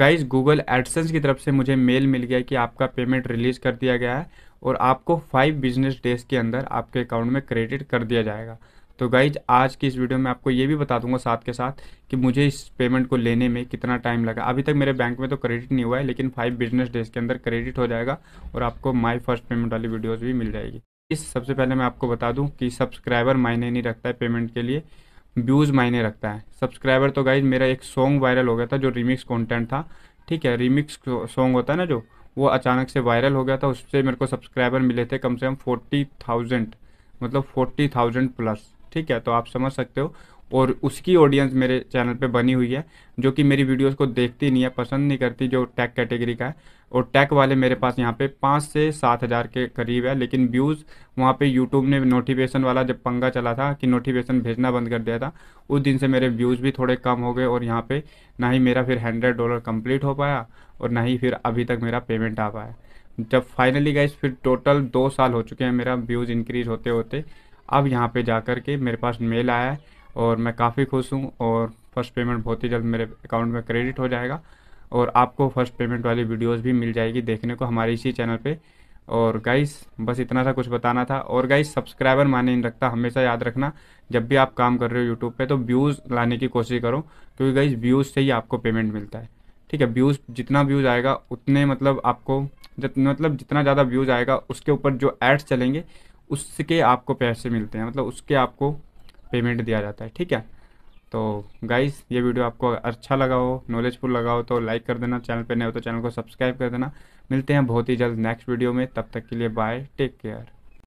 guys Google AdSense की तरफ से मुझे मेल मिल गया कि आपका पेमेंट रिलीज़ कर दिया गया है और आपको फाइव बिजनेस डेज के अंदर आपके अकाउंट में क्रेडिट कर दिया जाएगा तो गाइज आज की इस वीडियो में आपको ये भी बता दूंगा साथ के साथ कि मुझे इस पेमेंट को लेने में कितना टाइम लगा अभी तक मेरे बैंक में तो क्रेडिट नहीं हुआ है लेकिन फाइव बिजनेस डेज के अंदर क्रेडिट हो जाएगा और आपको माई फर्स्ट पेमेंट वाली वीडियोज़ भी मिल जाएगी इस सबसे पहले मैं आपको बता दूँ कि सब्सक्राइबर मायने नहीं रखता है पेमेंट के लिए व्यूज़ मायने रखता है सब्सक्राइबर तो गाइज मेरा एक सॉन्ग वायरल हो गया था जो रिमिक्स कंटेंट था ठीक है रिमिक्स सॉन्ग होता है ना जो वो अचानक से वायरल हो गया था उससे मेरे को सब्सक्राइबर मिले थे कम से कम फोर्टी थाउजेंड मतलब फोर्टी थाउजेंड प्लस ठीक है तो आप समझ सकते हो और उसकी ऑडियंस मेरे चैनल पे बनी हुई है जो कि मेरी वीडियोस को देखती नहीं है पसंद नहीं करती जो टैक कैटेगरी का है और टैक वाले मेरे पास यहाँ पे पाँच से सात हज़ार के करीब है लेकिन व्यूज़ वहाँ पे यूट्यूब ने नोटिफिकेशन वाला जब पंगा चला था कि नोटिफिकेशन भेजना बंद कर दिया था उस दिन से मेरे व्यूज़ भी थोड़े कम हो गए और यहाँ पर ना ही मेरा फिर हंड्रेड डॉलर कम्प्लीट हो पाया और ना ही फिर अभी तक मेरा पेमेंट आ पाया जब फाइनली गए फिर टोटल दो साल हो चुके हैं मेरा व्यूज़ इंक्रीज़ होते होते अब यहाँ पर जा कर के मेरे पास मेल आया है और मैं काफ़ी खुश हूँ और फर्स्ट पेमेंट बहुत ही जल्द मेरे अकाउंट में क्रेडिट हो जाएगा और आपको फर्स्ट पेमेंट वाली वीडियोस भी मिल जाएगी देखने को हमारे इसी चैनल पे और गाइस बस इतना सा कुछ बताना था और गाइस सब्सक्राइबर माने नहीं रखता हमेशा याद रखना जब भी आप काम कर रहे हो यूट्यूब पे तो व्यूज़ लाने की कोशिश करो क्योंकि गाइस व्यूज़ से ही आपको पेमेंट मिलता है ठीक है व्यूज़ जितना व्यूज़ आएगा उतने मतलब आपको जित, मतलब जितना ज़्यादा व्यूज़ आएगा उसके ऊपर जो एड्स चलेंगे उसके आपको पैसे मिलते हैं मतलब उसके आपको पेमेंट दिया जाता है ठीक है तो गाइस ये वीडियो आपको अच्छा लगा हो नॉलेजफुल लगा हो तो लाइक कर देना चैनल पर नए हो तो चैनल को सब्सक्राइब कर देना मिलते हैं बहुत ही जल्द नेक्स्ट वीडियो में तब तक के लिए बाय टेक केयर